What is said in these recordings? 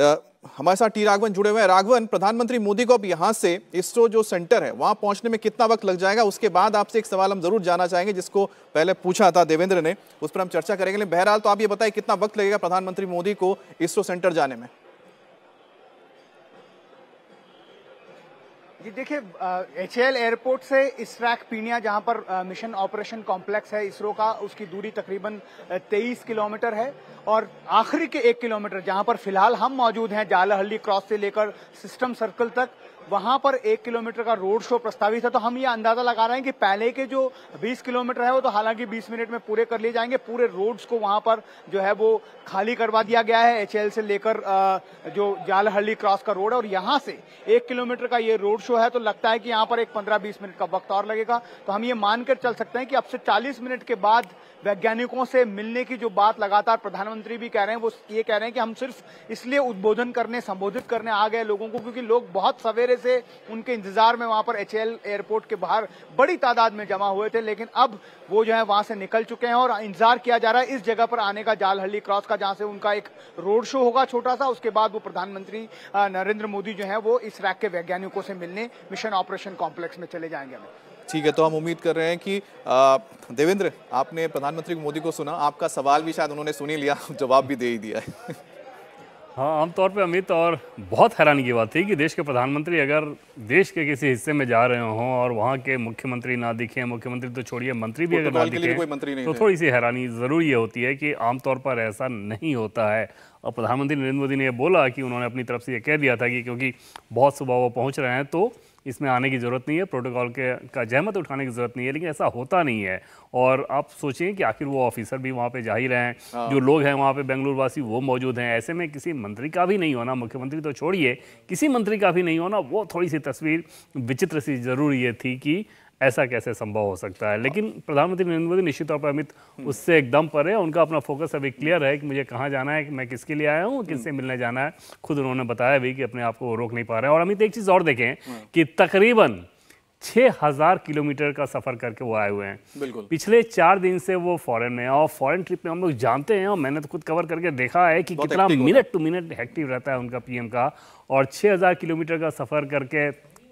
हमारे साथ टी राघवन जुड़े हुए हैं राघवन प्रधानमंत्री मोदी को अब यहाँ से इसरो जो सेंटर है वहाँ पहुँचने में कितना वक्त लग जाएगा उसके बाद आपसे एक सवाल हम जरूर जाना चाहेंगे जिसको पहले पूछा था देवेंद्र ने उस पर हम चर्चा करेंगे लेकिन बहरहाल तो आप ये बताइए कितना वक्त लगेगा प्रधानमंत्री मोदी को इसरो सेंटर जाने में जी देखिए एच एयरपोर्ट से इसरैक पीनिया जहां पर मिशन ऑपरेशन कॉम्प्लेक्स है इसरो का उसकी दूरी तकरीबन 23 किलोमीटर है और आखिरी के एक किलोमीटर जहां पर फिलहाल हम मौजूद हैं जालाहल्ली क्रॉस से लेकर सिस्टम सर्कल तक वहां पर एक किलोमीटर का रोड शो प्रस्तावित है तो हम ये अंदाजा लगा रहे हैं कि पहले के जो 20 किलोमीटर है वो तो हालांकि 20 मिनट में पूरे कर लिए जाएंगे पूरे रोड्स को वहां पर जो है वो खाली करवा दिया गया है एच से लेकर जो जालहली क्रॉस का रोड है और यहाँ से एक किलोमीटर का ये रोड शो है तो लगता है कि यहाँ पर एक पंद्रह बीस मिनट का वक्त और लगेगा तो हम ये मानकर चल सकते हैं कि अब से चालीस मिनट के बाद वैज्ञानिकों से मिलने की जो बात लगातार प्रधानमंत्री भी कह रहे हैं वो ये कह रहे हैं कि हम सिर्फ इसलिए उद्बोधन करने संबोधित करने आ गए लोगों को क्योंकि लोग बहुत सवेरे से उनके इंतजार में वहां पर एच एयरपोर्ट के बाहर बड़ी तादाद में जमा हुए थे लेकिन अब वो जो है वहां से निकल चुके हैं और इंतजार किया जा रहा है इस जगह पर आने का जालहली क्रॉस का जहां से उनका एक रोड शो होगा छोटा सा उसके बाद वो प्रधानमंत्री नरेंद्र मोदी जो है वो इस रैक के वैज्ञानिकों से मिलने मिशन ऑपरेशन कॉम्प्लेक्स में चले जाएंगे ठीक है तो हम उम्मीद कर रहे हैं कि देवेंद्र आपने प्रधानमंत्री मोदी को सुना आपका सवाल भी शायद उन्होंने सुनी लिया जवाब भी दे ही दिया है हाँ आमतौर पे अमित और बहुत हैरानी की बात थी कि देश के प्रधानमंत्री अगर देश के किसी हिस्से में जा रहे हों और वहाँ के मुख्यमंत्री ना दिखे मुख्यमंत्री तो छोड़िए मंत्री भी तो अगर ना दिखे तो थोड़ी सी हैरानी ज़रूर ये होती है कि आमतौर पर ऐसा नहीं होता है और प्रधानमंत्री नरेंद्र मोदी ने यह बोला कि उन्होंने अपनी तरफ से ये कह दिया था कि क्योंकि बहुत सुबह वो पहुँच रहे हैं तो इसमें आने की ज़रूरत नहीं है प्रोटोकॉल के का जहमत उठाने की ज़रूरत नहीं है लेकिन ऐसा होता नहीं है और आप सोचिए कि आखिर वो ऑफिसर भी वहाँ पे जा ही रहे हैं हाँ। जो लोग हैं वहाँ पे बेंगलुरु वासी वो मौजूद हैं ऐसे में किसी मंत्री का भी नहीं होना मुख्यमंत्री तो छोड़िए किसी मंत्री का भी नहीं होना वो थोड़ी सी तस्वीर विचित्र सी ज़रूर ये थी कि ऐसा कैसे संभव हो सकता है हाँ। लेकिन प्रधानमंत्री नरेंद्र मोदी निश्चित तौर पर अमित हम्म। उससे एकदम परे उनका अपना फोकस अभी क्लियर है कि मुझे कहाँ जाना है कि मैं किसके लिए आया हूँ किससे हम्म। मिलने जाना है खुद उन्होंने बताया भी कि अपने आप को रोक नहीं पा रहे हैं और अमित एक चीज़ और देखें हाँ। कि तकरीबन छः हज़ार किलोमीटर का सफ़र करके वो आए हुए हैं बिल्कुल पिछले चार दिन से वो फॉरेन में और फॉरेन ट्रिप में हम लोग जानते हैं और मैंने तो खुद कवर करके देखा है कि कितना मिनट टू मिनट एक्टिव रहता है उनका पीएम का और 6000 किलोमीटर का सफ़र करके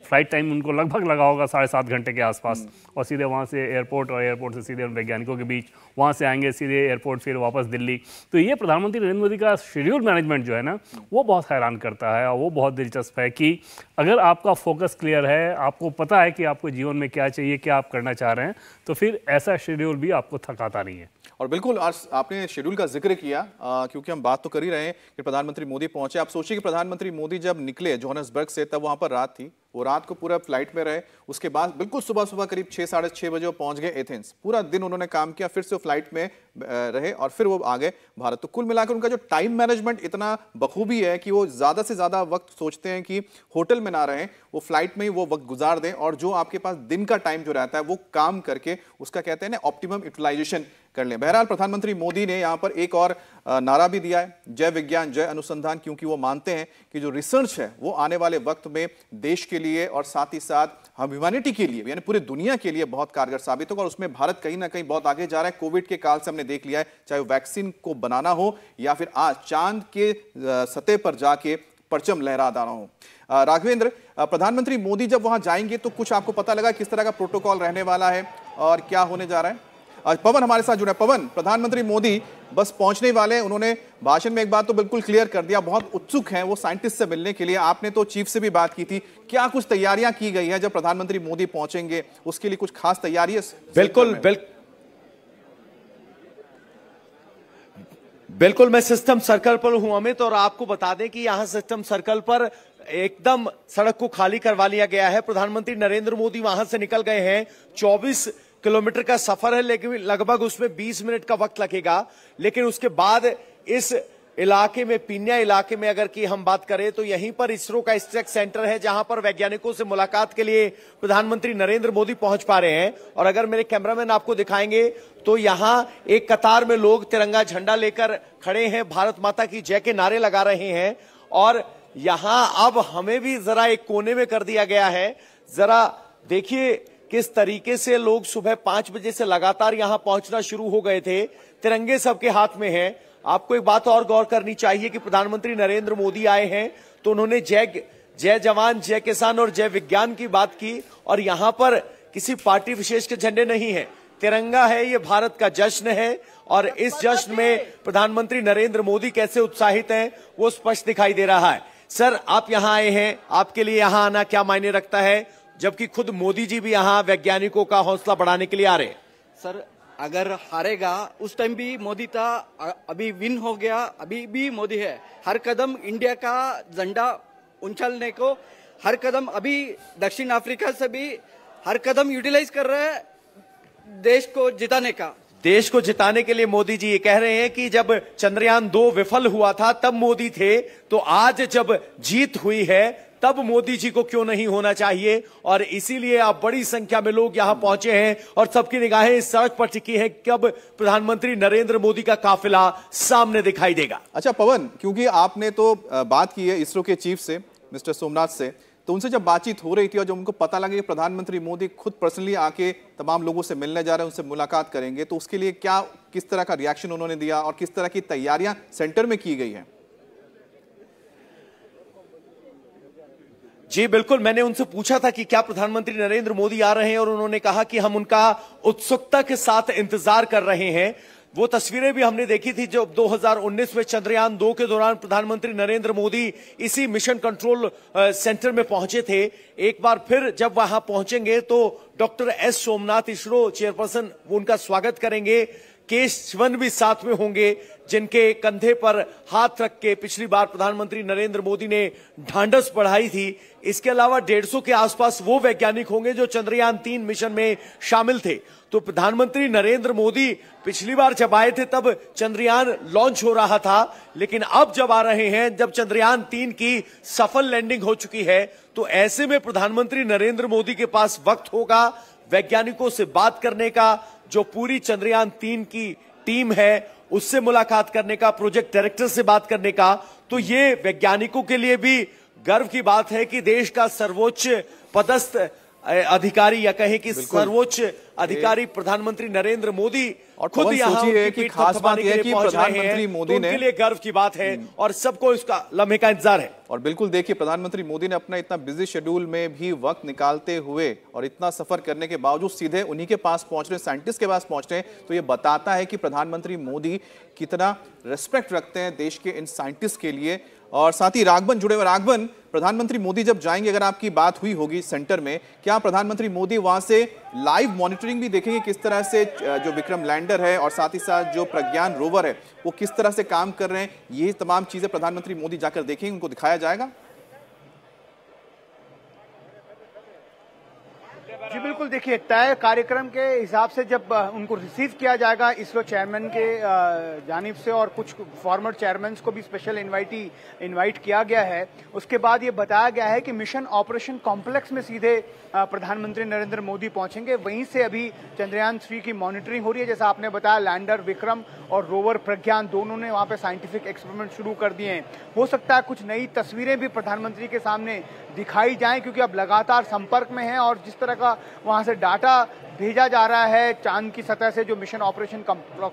फ्लाइट टाइम उनको लगभग लगा होगा साढ़े सात घंटे के आसपास और सीधे वहाँ से एयरपोर्ट और एयरपोर्ट से सीधे उन वैज्ञानिकों के बीच वहाँ से आएंगे सीधे एयरपोर्ट फिर वापस दिल्ली तो ये प्रधानमंत्री नरेंद्र मोदी का शेड्यूल मैनेजमेंट जो है ना वो बहुत हैरान करता है और वो बहुत दिलचस्प है कि अगर आपका फोकस क्लियर है आपको पता है कि आपको जीवन में क्या चाहिए क्या आप करना चाह रहे हैं तो फिर ऐसा शेड्यूल भी आपको थकाता नहीं है और बिल्कुल आज आपने शेड्यूल का जिक्र किया आ, क्योंकि हम बात तो कर ही रहे हैं कि प्रधानमंत्री मोदी पहुंचे आप सोचिए कि प्रधानमंत्री मोदी जब निकले जोहनसबर्ग से तब वहां पर रात थी वो रात को पूरा फ्लाइट में रहे उसके बाद बिल्कुल सुबह सुबह करीब छः साढ़े छः बजे वो पहुंच गए एथेंस पूरा दिन उन्होंने काम किया फिर से वो फ्लाइट में रहे और फिर वो आ गए भारत तो कुल मिलाकर उनका जो टाइम मैनेजमेंट इतना बखूबी है कि वो ज़्यादा से ज़्यादा वक्त सोचते हैं कि होटल में ना रहें वो फ्लाइट में ही वो वक्त गुजार दें और जो आपके पास दिन का टाइम जो रहता है वो काम करके उसका कहते हैं ना ऑप्टिमम यूटिलाइजेशन कर लें बहरहाल प्रधानमंत्री मोदी ने यहाँ पर एक और नारा भी दिया है जय विज्ञान जय अनुसंधान क्योंकि वो मानते हैं कि जो रिसर्च है वो आने वाले वक्त में देश के लिए और साथ ही साथ हम ह्यूमैनिटी के लिए यानी पूरी दुनिया के लिए बहुत कारगर साबित होगा और उसमें भारत कहीं ना कहीं बहुत आगे जा रहा है कोविड के काल से हमने देख लिया है चाहे वैक्सीन को बनाना हो या फिर आज चांद के सतह पर जाके परचम लहरा रहा हूं राघवेंद्र प्रधानमंत्री मोदी जब वहां जाएंगे तो कुछ आपको पता लगा किस तरह का प्रोटोकॉल रहने वाला है और क्या होने जा रहा है आज पवन हमारे साथ जुड़े पवन प्रधानमंत्री मोदी बस पहुंचने वाले हैं उन्होंने भाषण में एक बात तो बिल्कुल क्लियर कर दिया बहुत उत्सुक हैं वो साइंटिस्ट से मिलने के लिए आपने तो चीफ से भी बात की थी क्या कुछ तैयारियां की गई है जब प्रधानमंत्री मोदी पहुंचेंगे उसके लिए कुछ खास तैयारी बिल्कुल बिल्कुल बिल्कुल मैं सिस्टम सर्कल पर हूं अमित और आपको बता दें कि यहां सिस्टम सर्कल पर एकदम सड़क को खाली करवा लिया गया है प्रधानमंत्री नरेंद्र मोदी वहां से निकल गए हैं 24 किलोमीटर का सफर है लेकिन लगभग उसमें 20 मिनट का वक्त लगेगा लेकिन उसके बाद इस इलाके में पीनिया इलाके में अगर की हम बात करें तो यहीं पर इसरो का स्ट्रेक सेंटर है जहां पर वैज्ञानिकों से मुलाकात के लिए प्रधानमंत्री नरेंद्र मोदी पहुंच पा रहे हैं और अगर मेरे कैमरामैन आपको दिखाएंगे तो यहां एक कतार में लोग तिरंगा झंडा लेकर खड़े हैं भारत माता की जय के नारे लगा रहे हैं और यहां अब हमें भी जरा एक कोने में कर दिया गया है जरा देखिए किस तरीके से लोग सुबह पांच बजे से लगातार यहाँ पहुंचना शुरू हो गए थे तिरंगे सबके हाथ में है आपको एक बात और गौर करनी चाहिए कि प्रधानमंत्री नरेंद्र मोदी आए हैं तो उन्होंने जय जय जवान जय किसान और जय विज्ञान की बात की और यहाँ पर किसी पार्टी विशेष के झंडे नहीं है तिरंगा है ये भारत का जश्न है और इस जश्न में प्रधानमंत्री नरेंद्र मोदी कैसे उत्साहित हैं वो स्पष्ट दिखाई दे रहा है सर आप यहाँ आए हैं आपके लिए यहाँ आना क्या मायने रखता है जबकि खुद मोदी जी भी यहाँ वैज्ञानिकों का हौसला बढ़ाने के लिए आ रहे सर अगर हारेगा उस टाइम भी मोदी था अभी विन हो गया अभी भी मोदी है हर कदम इंडिया का झंडा उछलने को हर कदम अभी दक्षिण अफ्रीका से भी हर कदम यूटिलाइज कर रहे हैं देश को जिताने का देश को जिताने के लिए मोदी जी ये कह रहे हैं कि जब चंद्रयान दो विफल हुआ था तब मोदी थे तो आज जब जीत हुई है तब मोदी जी को क्यों नहीं होना चाहिए और इसीलिए आप बड़ी संख्या में लोग यहां पहुंचे हैं और सबकी निगाहें इस सड़क पर टिकी हैं कब प्रधानमंत्री नरेंद्र मोदी का काफिला सामने दिखाई देगा अच्छा पवन क्योंकि आपने तो बात की है इसरो के चीफ से मिस्टर सोमनाथ से तो उनसे जब बातचीत हो रही थी और जब उनको पता लगे प्रधानमंत्री मोदी खुद पर्सनली आके तमाम लोगों से मिलने जा रहे हैं उनसे मुलाकात करेंगे तो उसके लिए क्या किस तरह का रिएक्शन उन्होंने दिया और किस तरह की तैयारियां सेंटर में की गई है जी बिल्कुल मैंने उनसे पूछा था कि क्या प्रधानमंत्री नरेंद्र मोदी आ रहे हैं और उन्होंने कहा कि हम उनका उत्सुकता के साथ इंतजार कर रहे हैं वो तस्वीरें भी हमने देखी थी जब 2019 में चंद्रयान दो के दौरान प्रधानमंत्री नरेंद्र मोदी इसी मिशन कंट्रोल सेंटर में पहुंचे थे एक बार फिर जब वहां पहुंचेंगे तो doctor S Somnath ISRO chairperson उनका स्वागत करेंगे केशवन भी साथ में होंगे जिनके कंधे पर हाथ रख के पिछली बार प्रधानमंत्री नरेंद्र मोदी ने ढांढस बढ़ाई थी इसके अलावा डेढ़ सौ के आसपास वो वैज्ञानिक होंगे जो चंद्रयान तीन मिशन में शामिल थे तो प्रधानमंत्री नरेंद्र मोदी पिछली बार जब आए थे तब चंद्रयान लॉन्च हो रहा था लेकिन अब जब आ रहे हैं जब चंद्रयान तीन की सफल लैंडिंग हो चुकी है तो ऐसे में प्रधानमंत्री नरेंद्र मोदी के पास वक्त होगा वैज्ञानिकों से बात करने का जो पूरी चंद्रयान तीन की टीम है उससे मुलाकात करने का प्रोजेक्ट डायरेक्टर से बात करने का तो ये वैज्ञानिकों के लिए भी गर्व की बात है कि देश का सर्वोच्च पदस्थ अधिकारी या कहे कि सर्वोच्च अधिकारी प्रधानमंत्री नरेंद्र मोदी और खुद यहाँ खास बात यह की प्रधानमंत्री तो मोदी ने लिए गर्व की बात है हम्म। और सबको इसका लम्हे का इंतजार है और बिल्कुल देखिए प्रधानमंत्री मोदी ने अपना इतना बिजी शेड्यूल में भी वक्त निकालते हुए और इतना सफर करने के बावजूद सीधे उन्हीं के पास पहुंच रहे साइंटिस्ट के पास पहुंच रहे तो ये बताता है कि प्रधानमंत्री मोदी कितना रेस्पेक्ट रखते हैं देश के इन साइंटिस्ट के लिए और साथ ही राघवन जुड़े हुए राघवन प्रधानमंत्री मोदी जब जाएंगे अगर आपकी बात हुई होगी सेंटर में क्या प्रधानमंत्री मोदी वहां से लाइव मॉनिटरिंग भी देखेंगे किस तरह से जो विक्रम लैंडर है और साथ ही साथ जो प्रज्ञान रोवर है वो किस तरह से काम कर रहे हैं ये तमाम चीजें प्रधानमंत्री मोदी जाकर देखेंगे उनको दिखाया जाएगा बिल्कुल देखिए तय कार्यक्रम के हिसाब से जब उनको रिसीव किया जाएगा इसरो चेयरमैन के जानिब से और कुछ फॉर्मर चेयरमैन को भी स्पेशल इनवाइटी इनवाइट किया गया है उसके बाद ये बताया गया है कि मिशन ऑपरेशन कॉम्प्लेक्स में सीधे प्रधानमंत्री नरेंद्र मोदी पहुंचेंगे वहीं से अभी चंद्रयान थ्री की मॉनिटरिंग हो रही है जैसा आपने बताया लैंडर विक्रम और रोवर प्रज्ञान दोनों ने वहां पर साइंटिफिक एक्सपेरिमेंट शुरू कर दिए हैं हो सकता है कुछ नई तस्वीरें भी प्रधानमंत्री के सामने दिखाई जाए क्योंकि अब लगातार संपर्क में हैं और जिस तरह का वहाँ से डाटा भेजा जा रहा है चांद की सतह से जो मिशन ऑपरेशन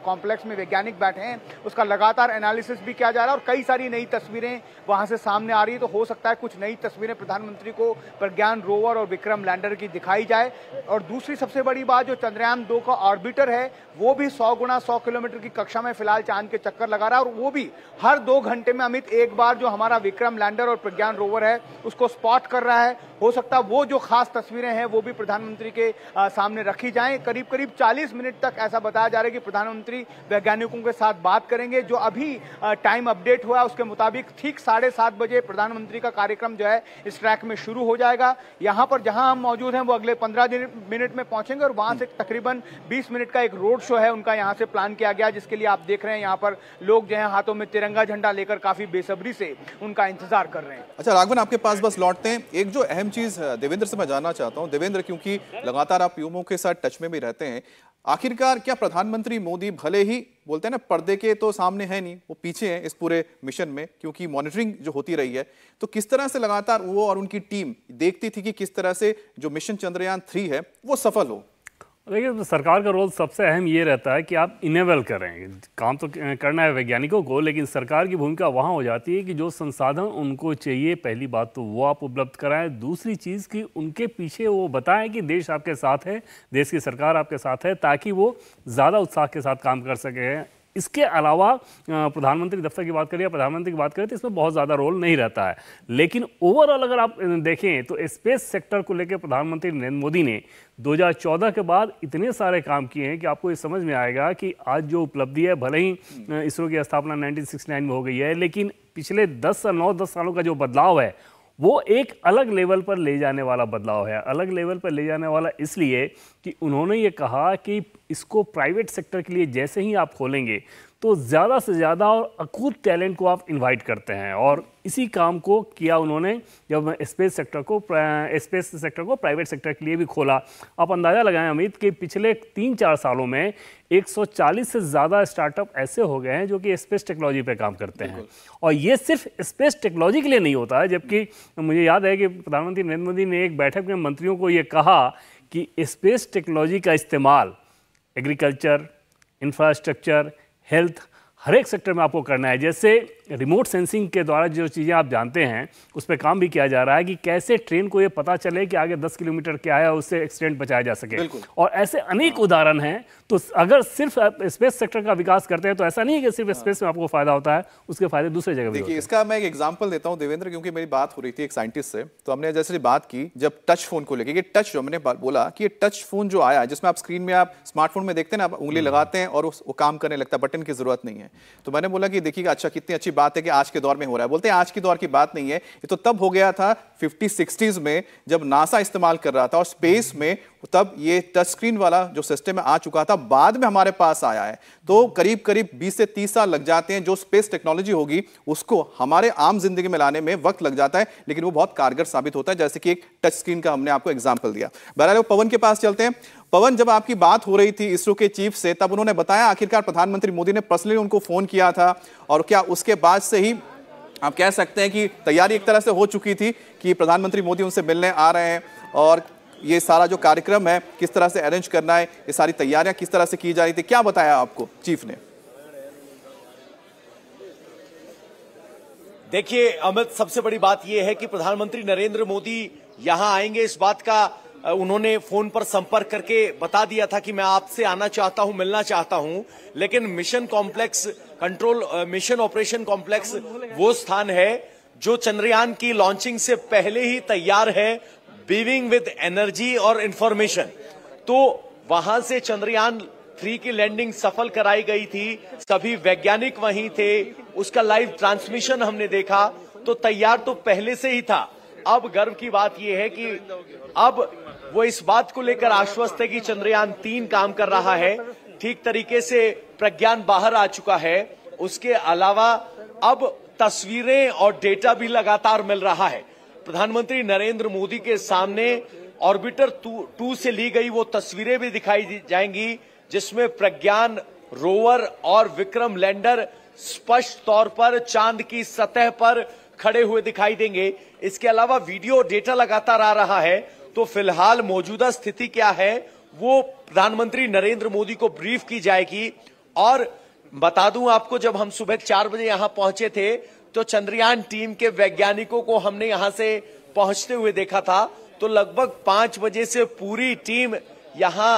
कॉम्प्लेक्स में वैज्ञानिक बैठे हैं उसका लगातार एनालिसिस भी किया जा रहा है और कई सारी नई तस्वीरें वहां से सामने आ रही है तो हो सकता है कुछ नई तस्वीरें प्रधानमंत्री को प्रज्ञान रोवर और विक्रम लैंडर की दिखाई जाए और दूसरी सबसे बड़ी बात जो चंद्रयान दो का ऑर्बिटर है वो भी सौ गुना सौ किलोमीटर की कक्षा में फिलहाल चांद के चक्कर लगा रहा है और वो भी हर दो घंटे में अमित एक बार जो हमारा विक्रम लैंडर और प्रज्ञान रोवर है उसको स्पॉट कर रहा है हो सकता है वो जो खास तस्वीरें हैं वो भी प्रधानमंत्री के सामने रख रखी जाएं करीब करीब 40 मिनट तक ऐसा बताया जा रहा है कि प्रधानमंत्री वैज्ञानिकों के साथ बात करेंगे जो अभी टाइम अपडेट हुआ उसके मुताबिक ठीक साढ़े सात बजे प्रधानमंत्री का कार्यक्रम जो है इस ट्रैक में शुरू हो जाएगा यहाँ पर जहाँ हम मौजूद हैं वो अगले पंद्रह मिनट में पहुंचेंगे और वहाँ से तकरीबन बीस मिनट का एक रोड शो है उनका यहाँ से प्लान किया गया जिसके लिए आप देख रहे हैं यहाँ पर लोग जो है हाथों में तिरंगा झंडा लेकर काफी बेसब्री से उनका इंतजार कर रहे हैं अच्छा राघवन आपके पास बस लौटते हैं एक जो अहम चीज देवेंद्र से मैं जानना चाहता हूँ देवेंद्र क्योंकि लगातार आप युवाओं के साथ टच में भी रहते हैं आखिरकार क्या प्रधानमंत्री मोदी भले ही बोलते हैं ना पर्दे के तो सामने है नहीं वो पीछे हैं इस पूरे मिशन में क्योंकि मॉनिटरिंग जो होती रही है तो किस तरह से लगातार वो और उनकी टीम देखती थी कि किस तरह से जो मिशन चंद्रयान थ्री है वो सफल हो देखिए तो सरकार का रोल सबसे अहम ये रहता है कि आप इनेबल करें काम तो करना है वैज्ञानिकों को लेकिन सरकार की भूमिका वहाँ हो जाती है कि जो संसाधन उनको चाहिए पहली बात तो वो आप उपलब्ध कराएं दूसरी चीज़ कि उनके पीछे वो बताएं कि देश आपके साथ है देश की सरकार आपके साथ है ताकि वो ज़्यादा उत्साह के साथ काम कर सकें इसके अलावा प्रधानमंत्री दफ्तर की बात करें या प्रधानमंत्री की बात करें तो इसमें बहुत ज़्यादा रोल नहीं रहता है लेकिन ओवरऑल अगर आप देखें तो स्पेस सेक्टर को लेकर प्रधानमंत्री नरेंद्र मोदी ने 2014 के बाद इतने सारे काम किए हैं कि आपको ये समझ में आएगा कि आज जो उपलब्धि है भले ही इसरो की स्थापना नाइनटीन में हो गई है लेकिन पिछले दस से नौ दस सालों का जो बदलाव है वो एक अलग लेवल पर ले जाने वाला बदलाव है अलग लेवल पर ले जाने वाला इसलिए कि उन्होंने ये कहा कि इसको प्राइवेट सेक्टर के लिए जैसे ही आप खोलेंगे तो ज़्यादा से ज़्यादा और अकूत टैलेंट को आप इनवाइट करते हैं और इसी काम को किया उन्होंने जब स्पेस सेक्टर को स्पेस सेक्टर को प्राइवेट सेक्टर के लिए भी खोला आप अंदाज़ा लगाएं अमित कि पिछले तीन चार सालों में 140 से ज़्यादा स्टार्टअप ऐसे हो गए हैं जो कि स्पेस टेक्नोलॉजी पर काम करते हैं और ये सिर्फ स्पेस टेक्नोलॉजी के लिए नहीं होता है जबकि मुझे याद है कि प्रधानमंत्री नरेंद्र मोदी ने एक बैठक में मंत्रियों को ये कहा कि स्पेस टेक्नोलॉजी का इस्तेमाल एग्रीकल्चर इंफ्रास्ट्रक्चर हेल्थ हर एक सेक्टर में आपको करना है जैसे रिमोट सेंसिंग के द्वारा जो चीज़ें आप जानते हैं उस पर काम भी किया जा रहा है कि कैसे ट्रेन को ये पता चले कि आगे 10 किलोमीटर क्या है उससे एक्सीडेंट बचाया जा सके और ऐसे अनेक उदाहरण हैं तो अगर सिर्फ स्पेस सेक्टर का विकास करते हैं तो ऐसा नहीं है कि सिर्फ स्पेस हाँ। में आपको फायदा होता है उसके फायदे दूसरे जगह देखिए इसका मैं एक एग्जाम्पल देता हूँ देवेंद्र क्योंकि मेरी बात हो रही थी एक साइंटिस्ट से तो हमने जैसे बात की जब टच फोन को लेकर टच जो हमने बोला कि ये टच फोन जो आया जिसमें आप स्क्रीन में आप स्मार्टफोन में देखते हैं ना आप उंगली हम्म। लगाते हैं और वो काम करने लगता है बटन की जरूरत नहीं है तो मैंने बोला कि देखिए अच्छा कितनी अच्छी बात बात है कि आज के दौर में हो रहा है बोलते हैं आज के दौर की बात नहीं है ये तो तब हो गया था फिफ्टी सिक्सटीज में जब नासा इस्तेमाल कर रहा था और स्पेस में तब ये टच स्क्रीन वाला जो सिस्टम आ चुका था बाद में हमारे पास आया है तो करीब करीब 20 से 30 साल लग जाते हैं जो स्पेस टेक्नोलॉजी होगी उसको हमारे आम जिंदगी में लाने में वक्त लग जाता है लेकिन वो बहुत कारगर साबित होता है जैसे कि एक टच स्क्रीन का हमने आपको एग्जाम्पल दिया बहरहाल पवन के पास चलते हैं पवन जब आपकी बात हो रही थी इसरो के चीफ से तब उन्होंने बताया आखिरकार प्रधानमंत्री मोदी ने पर्सनली उनको फोन किया था और क्या उसके बाद से ही आप कह सकते हैं कि तैयारी एक तरह से हो चुकी थी कि प्रधानमंत्री मोदी उनसे मिलने आ रहे हैं और ये सारा जो कार्यक्रम है किस तरह से अरेंज करना है ये सारी तैयारियां किस तरह से की जा रही थी क्या बताया आपको चीफ ने देखिए अमित सबसे बड़ी बात यह है कि प्रधानमंत्री नरेंद्र मोदी यहां आएंगे इस बात का उन्होंने फोन पर संपर्क करके बता दिया था कि मैं आपसे आना चाहता हूं मिलना चाहता हूं लेकिन mission complex control mission operation complex वो स्थान है जो चंद्रयान की लॉन्चिंग से पहले ही तैयार है बीविंग विद एनर्जी और इंफॉर्मेशन तो वहां से चंद्रयान थ्री की लैंडिंग सफल कराई गई थी सभी वैज्ञानिक वहीं थे उसका लाइव ट्रांसमिशन हमने देखा तो तैयार तो पहले से ही था अब गर्व की बात यह है कि अब वो इस बात को लेकर आश्वस्त है कि चंद्रयान तीन काम कर रहा है ठीक तरीके से प्रज्ञान बाहर आ चुका है उसके अलावा अब तस्वीरें और डेटा भी लगातार मिल रहा है प्रधानमंत्री नरेंद्र मोदी के सामने ऑर्बिटर टू से ली गई वो तस्वीरें भी दिखाई जाएंगी जिसमें प्रज्ञान रोवर और विक्रम लैंडर स्पष्ट तौर पर चांद की सतह पर खड़े हुए दिखाई देंगे इसके अलावा वीडियो डेटा लगातार आ रहा है तो फिलहाल मौजूदा स्थिति क्या है वो प्रधानमंत्री नरेंद्र मोदी को ब्रीफ की जाएगी और बता दूं आपको जब हम सुबह चार बजे यहां पहुंचे थे तो चंद्रयान टीम के वैज्ञानिकों को हमने यहां से पहुंचते हुए देखा था तो लगभग पांच बजे से पूरी टीम यहां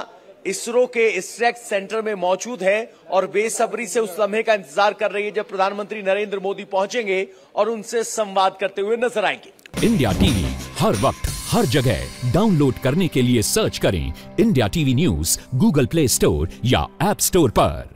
इसरो के स्ट्रैक्ट सेंटर में मौजूद है और बेसब्री से उस लम्हे का इंतजार कर रही है जब प्रधानमंत्री नरेंद्र मोदी पहुंचेंगे और उनसे संवाद करते हुए नजर आएंगे इंडिया टीवी हर वक्त हर जगह डाउनलोड करने के लिए सर्च करें India TV news Google Play Store या एप स्टोर पर